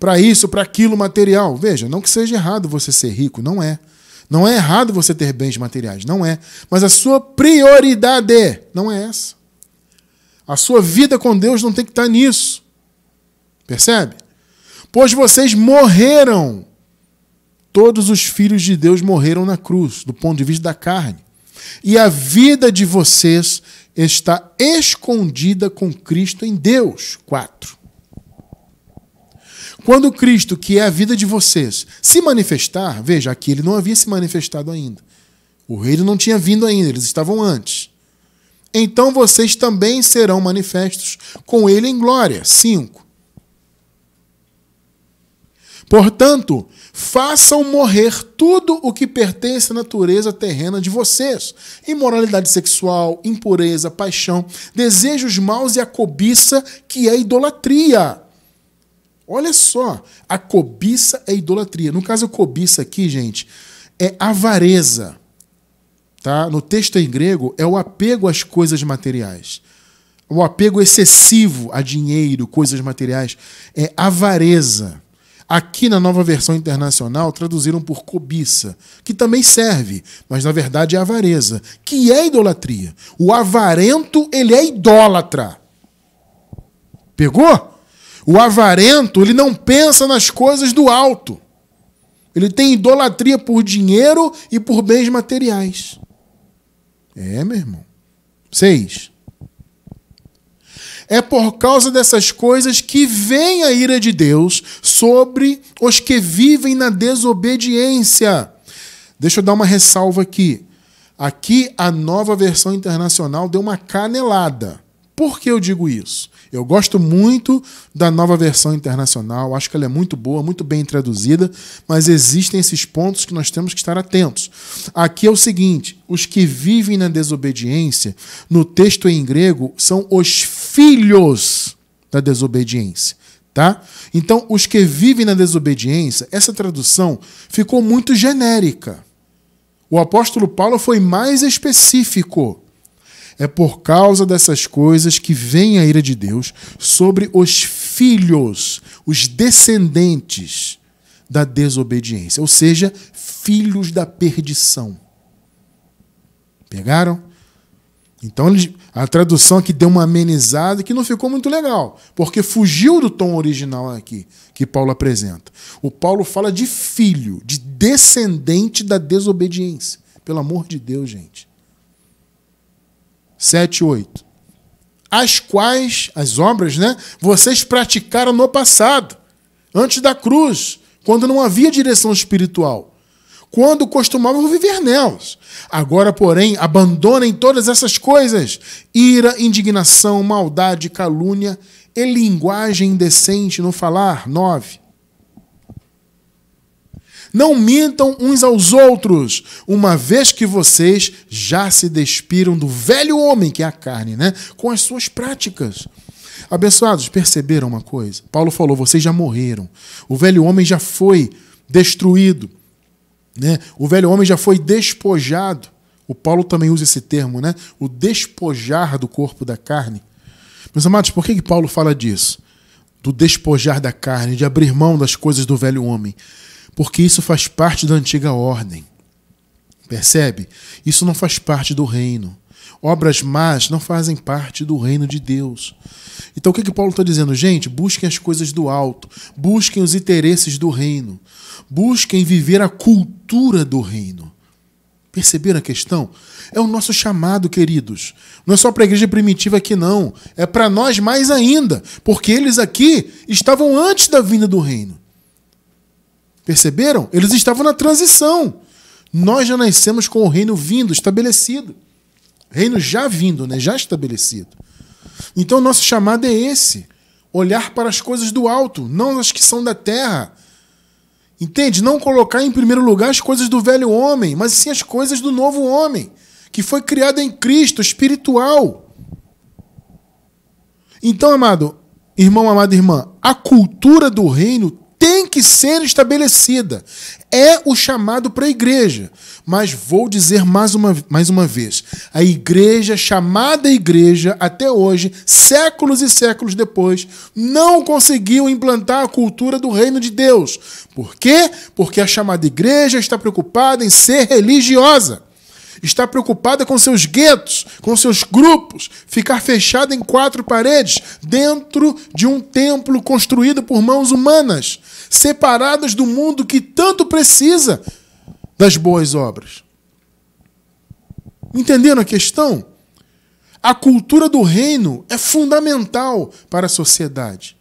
para isso, para aquilo material. Veja, não que seja errado você ser rico, não é. Não é errado você ter bens materiais, não é. Mas a sua prioridade não é essa. A sua vida com Deus não tem que estar tá nisso. Percebe? Pois vocês morreram todos os filhos de Deus morreram na cruz, do ponto de vista da carne. E a vida de vocês está escondida com Cristo em Deus. 4. Quando Cristo, que é a vida de vocês, se manifestar, veja, aqui ele não havia se manifestado ainda. O reino não tinha vindo ainda, eles estavam antes. Então vocês também serão manifestos com ele em glória. 5. Portanto, façam morrer tudo o que pertence à natureza terrena de vocês: imoralidade sexual, impureza, paixão, desejos maus e a cobiça, que é idolatria. Olha só, a cobiça é idolatria. No caso, a cobiça aqui, gente, é avareza. Tá? No texto em grego, é o apego às coisas materiais o apego excessivo a dinheiro, coisas materiais, é avareza. Aqui na nova versão internacional traduziram por cobiça, que também serve, mas na verdade é avareza, que é idolatria. O avarento, ele é idólatra. Pegou? O avarento, ele não pensa nas coisas do alto. Ele tem idolatria por dinheiro e por bens materiais. É, meu irmão. Seis. É por causa dessas coisas que vem a ira de Deus sobre os que vivem na desobediência. Deixa eu dar uma ressalva aqui. Aqui a nova versão internacional deu uma canelada. Por que eu digo isso? Eu gosto muito da nova versão internacional, acho que ela é muito boa, muito bem traduzida, mas existem esses pontos que nós temos que estar atentos. Aqui é o seguinte: os que vivem na desobediência, no texto em grego, são os filhos da desobediência, tá? Então, os que vivem na desobediência, essa tradução ficou muito genérica. O apóstolo Paulo foi mais específico. É por causa dessas coisas que vem a ira de Deus sobre os filhos, os descendentes da desobediência, ou seja, filhos da perdição. Pegaram? Então a tradução aqui deu uma amenizada que não ficou muito legal, porque fugiu do tom original aqui que Paulo apresenta. O Paulo fala de filho, de descendente da desobediência. Pelo amor de Deus, gente. 7 8. As quais, as obras, né, vocês praticaram no passado, antes da cruz, quando não havia direção espiritual quando costumavam viver nelas. Agora, porém, abandonem todas essas coisas: ira, indignação, maldade, calúnia e linguagem indecente no falar. 9. Não mintam uns aos outros, uma vez que vocês já se despiram do velho homem, que é a carne, né? com as suas práticas. Abençoados, perceberam uma coisa? Paulo falou: vocês já morreram. O velho homem já foi destruído. Né? O velho homem já foi despojado. O Paulo também usa esse termo, né? O despojar do corpo da carne. Meus amados, por que, que Paulo fala disso? Do despojar da carne, de abrir mão das coisas do velho homem. Porque isso faz parte da antiga ordem. Percebe? Isso não faz parte do reino. Obras más não fazem parte do reino de Deus. Então o que, que Paulo está dizendo? Gente, busquem as coisas do alto, busquem os interesses do reino busquem viver a cultura do reino. Perceberam a questão? É o nosso chamado, queridos. Não é só para a igreja primitiva aqui, não. É para nós mais ainda, porque eles aqui estavam antes da vinda do reino. Perceberam? Eles estavam na transição. Nós já nascemos com o reino vindo, estabelecido. Reino já vindo, né? já estabelecido. Então, o nosso chamado é esse: olhar para as coisas do alto, não as que são da terra. Entende? Não colocar em primeiro lugar as coisas do velho homem, mas sim as coisas do novo homem, que foi criado em Cristo, espiritual. Então, amado, irmão, amada irmã, a cultura do reino que ser estabelecida. É o chamado para a igreja. Mas vou dizer mais uma, mais uma vez: a igreja, chamada igreja, até hoje, séculos e séculos depois, não conseguiu implantar a cultura do reino de Deus. Por quê? Porque a chamada igreja está preocupada em ser religiosa está preocupada com seus guetos, com seus grupos, ficar fechada em quatro paredes, dentro de um templo construído por mãos humanas, separadas do mundo que tanto precisa das boas obras. Entenderam a questão? A cultura do reino é fundamental para a sociedade.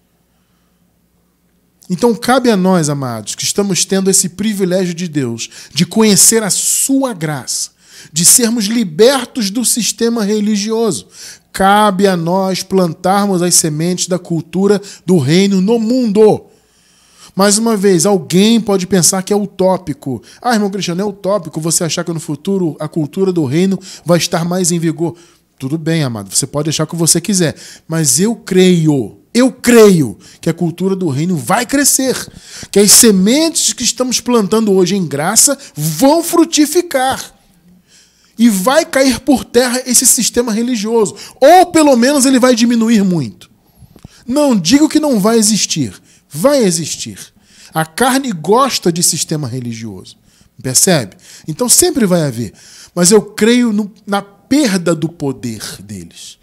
Então cabe a nós, amados, que estamos tendo esse privilégio de Deus, de conhecer a sua graça, de sermos libertos do sistema religioso. Cabe a nós plantarmos as sementes da cultura do reino no mundo. Mais uma vez, alguém pode pensar que é utópico. Ah, irmão Cristiano, é utópico você achar que no futuro a cultura do reino vai estar mais em vigor. Tudo bem, amado, você pode achar o que você quiser, mas eu creio, eu creio que a cultura do reino vai crescer, que as sementes que estamos plantando hoje em graça vão frutificar e vai cair por terra esse sistema religioso, ou pelo menos ele vai diminuir muito. Não digo que não vai existir, vai existir. A carne gosta de sistema religioso, percebe? Então sempre vai haver, mas eu creio no, na perda do poder deles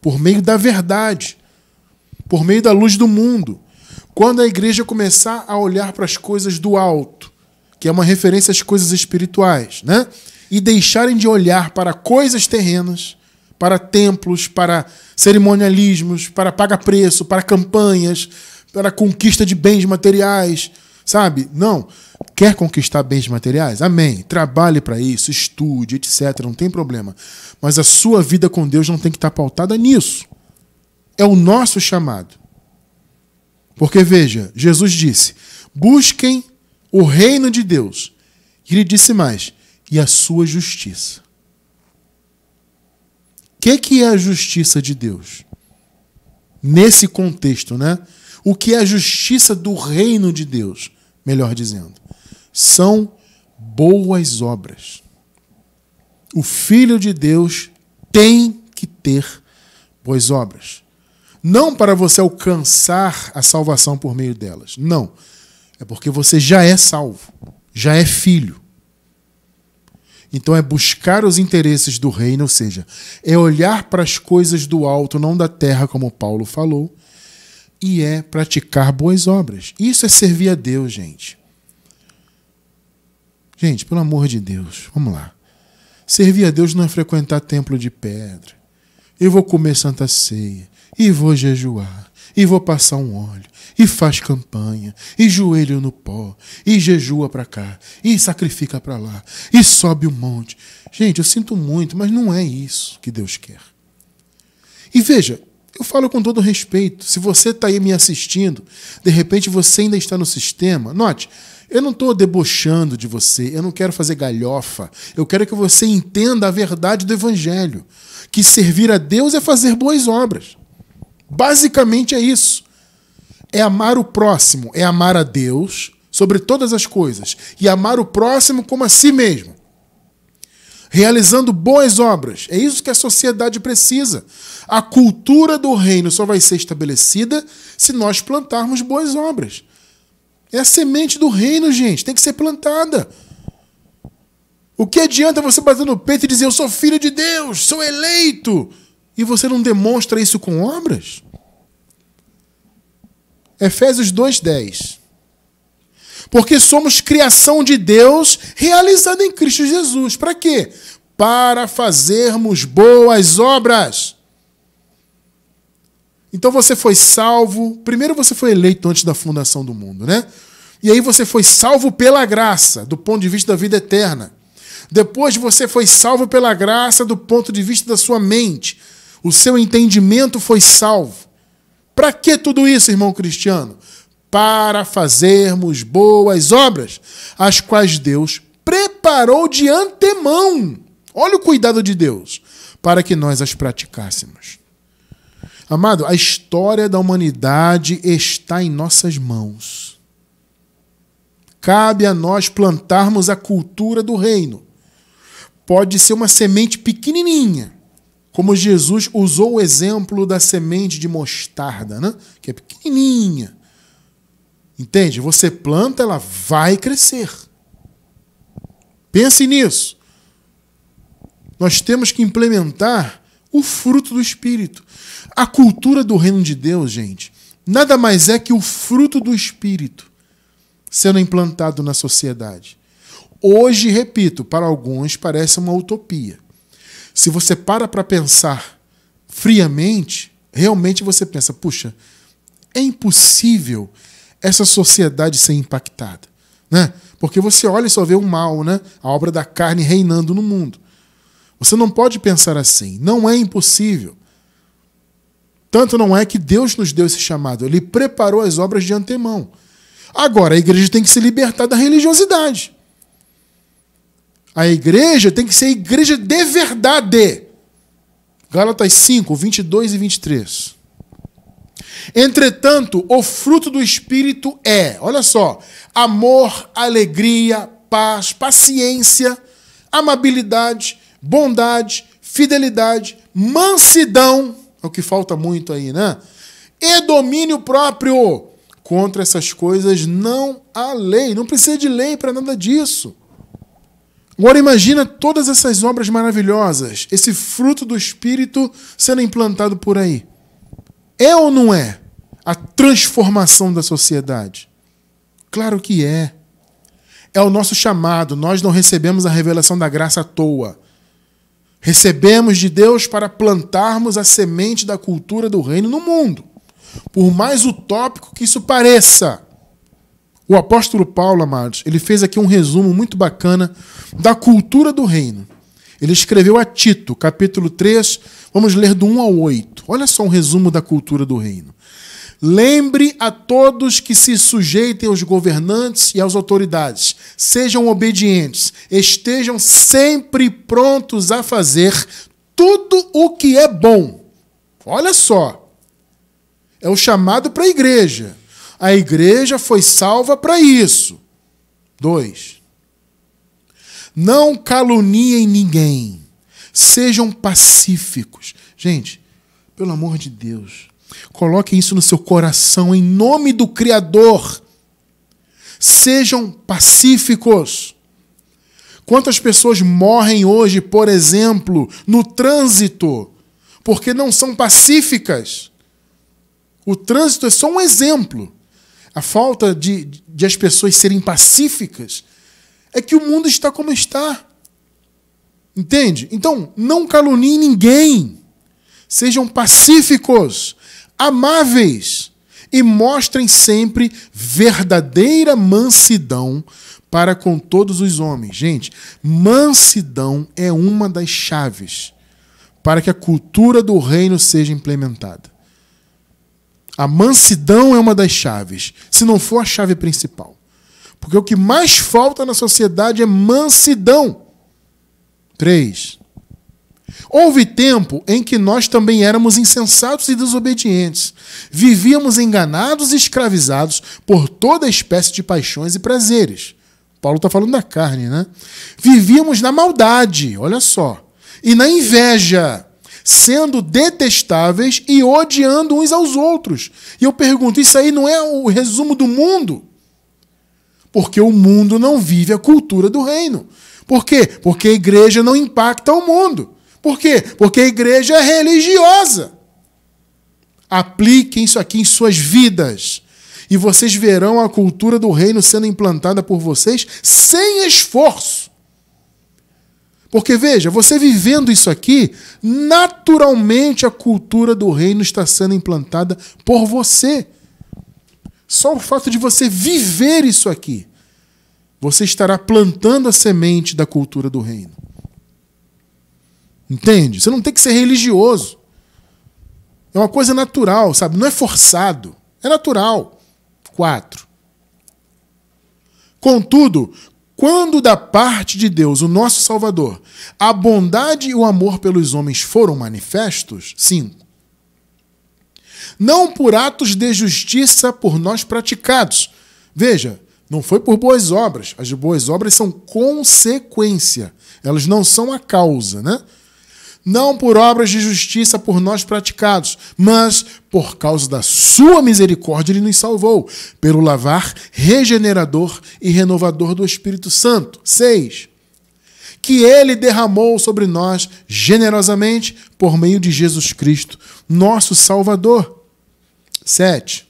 por meio da verdade, por meio da luz do mundo. Quando a igreja começar a olhar para as coisas do alto, que é uma referência às coisas espirituais, né? e deixarem de olhar para coisas terrenas, para templos, para cerimonialismos, para paga-preço, para campanhas, para conquista de bens materiais, sabe? Não. Quer conquistar bens materiais? Amém. Trabalhe para isso, estude, etc. Não tem problema. Mas a sua vida com Deus não tem que estar tá pautada nisso. É o nosso chamado. Porque veja, Jesus disse: busquem o reino de Deus. E ele disse mais: e a sua justiça. O que, que é a justiça de Deus? Nesse contexto, né? O que é a justiça do reino de Deus, melhor dizendo? São boas obras. O Filho de Deus tem que ter boas obras. Não para você alcançar a salvação por meio delas. Não. É porque você já é salvo, já é filho. Então é buscar os interesses do reino, ou seja, é olhar para as coisas do alto, não da terra, como Paulo falou, e é praticar boas obras. Isso é servir a Deus, gente. Gente, pelo amor de Deus, vamos lá. Servir a Deus não é frequentar templo de pedra. Eu vou comer santa ceia, e vou jejuar, e vou passar um óleo, e faz campanha, e joelho no pó, e jejua para cá, e sacrifica para lá, e sobe o um monte. Gente, eu sinto muito, mas não é isso que Deus quer. E veja, eu falo com todo respeito. Se você está aí me assistindo, de repente você ainda está no sistema, note, eu não estou debochando de você, eu não quero fazer galhofa. Eu quero que você entenda a verdade do Evangelho. Que servir a Deus é fazer boas obras. Basicamente é isso é amar o próximo, é amar a Deus sobre todas as coisas e amar o próximo como a si mesmo. Realizando boas obras. É isso que a sociedade precisa. A cultura do reino só vai ser estabelecida se nós plantarmos boas obras. É a semente do reino, gente. Tem que ser plantada. O que adianta você bater no peito e dizer eu sou filho de Deus, sou eleito, e você não demonstra isso com obras? Efésios 2:10. Porque somos criação de Deus realizada em Cristo Jesus. Para quê? Para fazermos boas obras. Então você foi salvo. Primeiro você foi eleito antes da fundação do mundo, né? E aí você foi salvo pela graça, do ponto de vista da vida eterna. Depois você foi salvo pela graça, do ponto de vista da sua mente. O seu entendimento foi salvo. Para que tudo isso, irmão cristiano? Para fazermos boas obras, as quais Deus preparou de antemão. Olha o cuidado de Deus para que nós as praticássemos. Amado, a história da humanidade está em nossas mãos. Cabe a nós plantarmos a cultura do reino. Pode ser uma semente pequenininha, como Jesus usou o exemplo da semente de mostarda, né? que é pequenininha. Entende? Você planta, ela vai crescer. Pense nisso. Nós temos que implementar o fruto do Espírito. A cultura do reino de Deus, gente, nada mais é que o fruto do Espírito sendo implantado na sociedade. Hoje, repito, para alguns parece uma utopia se você para para pensar friamente, realmente você pensa: puxa, é impossível essa sociedade ser impactada. Né? Porque você olha e só vê o mal, né? a obra da carne reinando no mundo. Você não pode pensar assim. Não é impossível. Tanto não é que Deus nos deu esse chamado. Ele preparou as obras de antemão. Agora, a igreja tem que se libertar da religiosidade. A igreja tem que ser igreja de verdade. Gálatas 5, 22 e 23. Entretanto, o fruto do Espírito é, olha só, amor, alegria, paz, paciência, amabilidade, bondade, fidelidade, mansidão, é o que falta muito aí, né? E domínio próprio. Contra essas coisas não há lei, não precisa de lei para nada disso. Agora imagina todas essas obras maravilhosas, esse fruto do Espírito sendo implantado por aí. É ou não é a transformação da sociedade? Claro que é. É o nosso chamado, nós não recebemos a revelação da graça à toa. Recebemos de Deus para plantarmos a semente da cultura do reino no mundo. Por mais utópico que isso pareça, o apóstolo Paulo, amados, ele fez aqui um resumo muito bacana da cultura do reino. Ele escreveu a Tito, capítulo 3, vamos ler do 1 ao 8. Olha só um resumo da cultura do reino. Lembre a todos que se sujeitem aos governantes e às autoridades. Sejam obedientes. Estejam sempre prontos a fazer tudo o que é bom. Olha só. É o chamado para a igreja. A igreja foi salva para isso. Dois. Não caluniem ninguém. Sejam pacíficos. Gente, pelo amor de Deus, coloquem isso no seu coração em nome do Criador. Sejam pacíficos. Quantas pessoas morrem hoje, por exemplo, no trânsito, porque não são pacíficas? O trânsito é só um exemplo a falta de, de as pessoas serem pacíficas, é que o mundo está como está. Entende? Então, não caluniem ninguém. Sejam pacíficos, amáveis e mostrem sempre verdadeira mansidão para com todos os homens. Gente, mansidão é uma das chaves para que a cultura do reino seja implementada. A mansidão é uma das chaves, se não for a chave principal. Porque o que mais falta na sociedade é mansidão. 3. Houve tempo em que nós também éramos insensatos e desobedientes. Vivíamos enganados e escravizados por toda espécie de paixões e prazeres. Paulo está falando da carne, né? Vivíamos na maldade, olha só, e na inveja sendo detestáveis e odiando uns aos outros. E eu pergunto: isso aí não é o resumo do mundo? Porque o mundo não vive a cultura do reino. Por quê? Porque a igreja não impacta o mundo. Por quê? Porque a igreja é religiosa. Apliquem isso aqui em suas vidas. E vocês verão a cultura do reino sendo implantada por vocês sem esforço. Porque veja, você vivendo isso aqui, naturalmente a cultura do reino está sendo implantada por você. Só o fato de você viver isso aqui, você estará plantando a semente da cultura do reino. Entende? Você não tem que ser religioso. É uma coisa natural, sabe? Não é forçado. É natural. Quatro. Contudo, quando da parte de Deus, o nosso Salvador, a bondade e o amor pelos homens foram manifestos? 5. Não por atos de justiça por nós praticados. Veja, não foi por boas obras. As boas obras são consequência, elas não são a causa, né? não por obras de justiça por nós praticados, mas por causa da sua misericórdia ele nos salvou, pelo lavar regenerador e renovador do Espírito Santo. 6. Que ele derramou sobre nós generosamente por meio de Jesus Cristo, nosso Salvador. 7.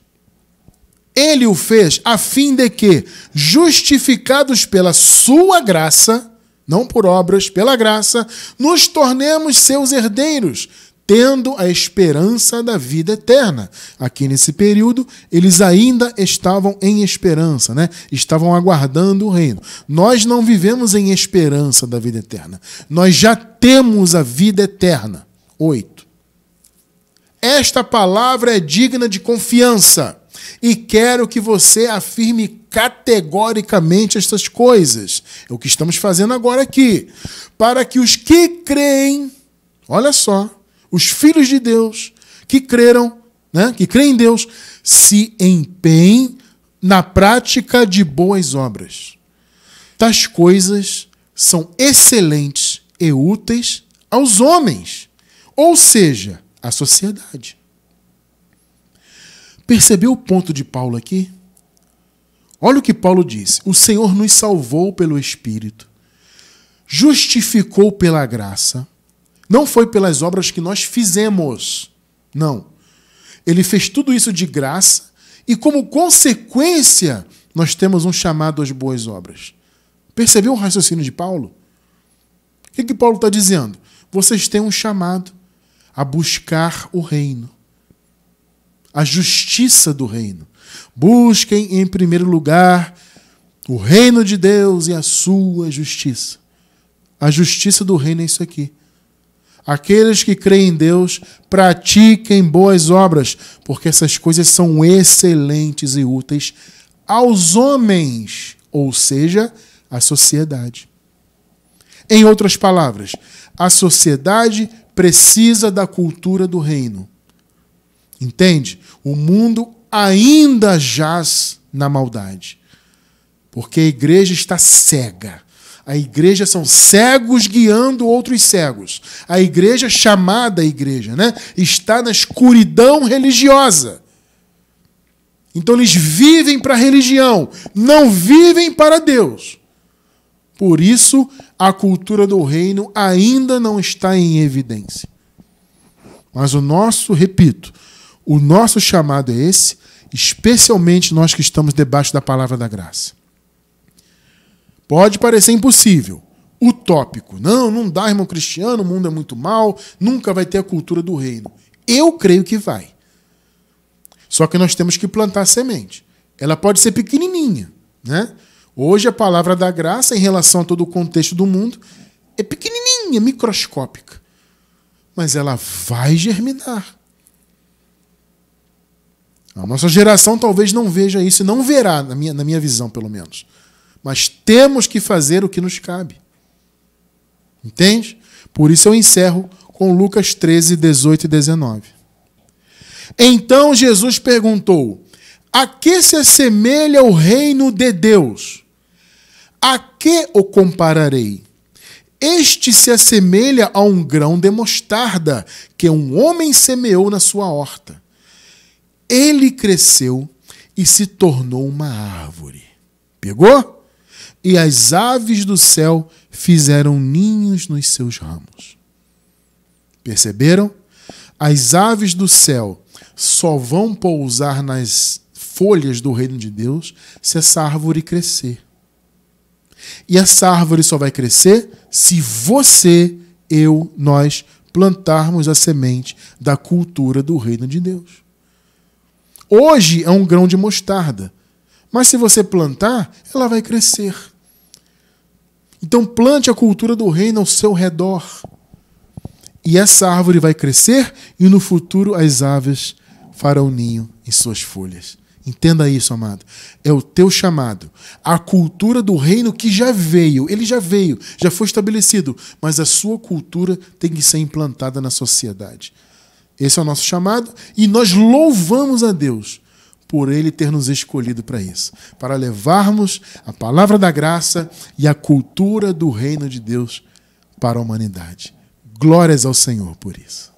Ele o fez a fim de que, justificados pela sua graça, não por obras, pela graça, nos tornemos seus herdeiros, tendo a esperança da vida eterna. Aqui nesse período, eles ainda estavam em esperança, né? Estavam aguardando o reino. Nós não vivemos em esperança da vida eterna. Nós já temos a vida eterna. 8. Esta palavra é digna de confiança e quero que você afirme categoricamente estas coisas. É o que estamos fazendo agora aqui. Para que os que creem, olha só, os filhos de Deus que creram, né, que creem em Deus, se empenhem na prática de boas obras. Tais coisas são excelentes e úteis aos homens, ou seja, à sociedade. Percebeu o ponto de Paulo aqui? Olha o que Paulo disse: O Senhor nos salvou pelo Espírito, justificou pela graça. Não foi pelas obras que nós fizemos. Não. Ele fez tudo isso de graça e, como consequência, nós temos um chamado às boas obras. Percebeu o raciocínio de Paulo? O que, que Paulo está dizendo? Vocês têm um chamado a buscar o reino, a justiça do reino. Busquem em primeiro lugar o reino de Deus e a sua justiça. A justiça do reino é isso aqui. Aqueles que creem em Deus, pratiquem boas obras, porque essas coisas são excelentes e úteis aos homens, ou seja, à sociedade. Em outras palavras, a sociedade precisa da cultura do reino. Entende? O mundo ainda jaz na maldade. Porque a igreja está cega. A igreja são cegos guiando outros cegos. A igreja chamada igreja, né, está na escuridão religiosa. Então eles vivem para a religião, não vivem para Deus. Por isso a cultura do reino ainda não está em evidência. Mas o nosso, repito, o nosso chamado é esse, especialmente nós que estamos debaixo da palavra da graça. Pode parecer impossível, utópico. Não, não dá, irmão cristiano, o mundo é muito mal, nunca vai ter a cultura do reino. Eu creio que vai. Só que nós temos que plantar semente. Ela pode ser pequenininha, né? Hoje a palavra da graça em relação a todo o contexto do mundo é pequenininha, microscópica. Mas ela vai germinar. A nossa geração talvez não veja isso e não verá, na minha, na minha visão, pelo menos. Mas temos que fazer o que nos cabe. Entende? Por isso eu encerro com Lucas 13, 18 e 19. Então Jesus perguntou: A que se assemelha o reino de Deus? A que o compararei? Este se assemelha a um grão de mostarda que um homem semeou na sua horta ele cresceu e se tornou uma árvore. Pegou? E as aves do céu fizeram ninhos nos seus ramos. Perceberam? As aves do céu só vão pousar nas folhas do reino de Deus se essa árvore crescer. E essa árvore só vai crescer se você, eu, nós plantarmos a semente da cultura do reino de Deus. Hoje é um grão de mostarda, mas se você plantar, ela vai crescer. Então plante a cultura do reino ao seu redor. E essa árvore vai crescer e no futuro as aves farão ninho em suas folhas. Entenda isso, amado. É o teu chamado. A cultura do reino que já veio, ele já veio, já foi estabelecido, mas a sua cultura tem que ser implantada na sociedade. Esse é o nosso chamado e nós louvamos a Deus por Ele ter nos escolhido para isso para levarmos a palavra da graça e a cultura do reino de Deus para a humanidade. Glórias ao Senhor por isso.